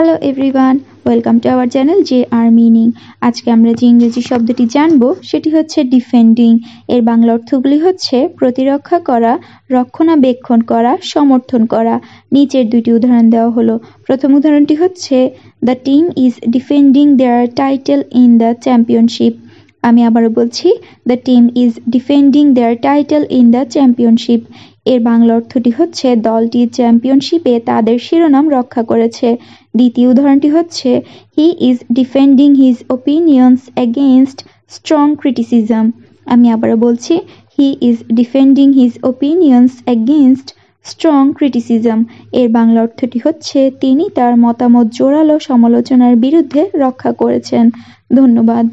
hello everyone welcome to our channel J R meaning আজকে আমরা যে ইংরেজি শব্দটি জানব সেটি হচ্ছে ডিফেন্ডিং এর বাংলা অর্থগুলি হচ্ছে প্রতিরক্ষা করা রক্ষণাবেক্ষণ করা সমর্থন করা নিচের দুটি উদাহরণ দেওয়া হলো প্রথম উদাহরণটি হচ্ছে the team is defending their title in the championship আমি আবারও বলছি the team is defending their title in the championship এর বাংলা অর্থটি হচ্ছে দলটি চ্যাম্পিয়নশিপে তাদের শিরোনাম রক্ষা করেছে দ্বিতীয় উদাহরণটি হচ্ছে he is defending his opinions against strong criticism আমি আবারও বলছি he is defending his opinions against strong criticism এর বাংলা অর্থটি হচ্ছে তিনি তার মতামত জোরালো সমালোচনার বিরুদ্ধে রক্ষা করেছেন ধন্যবাদ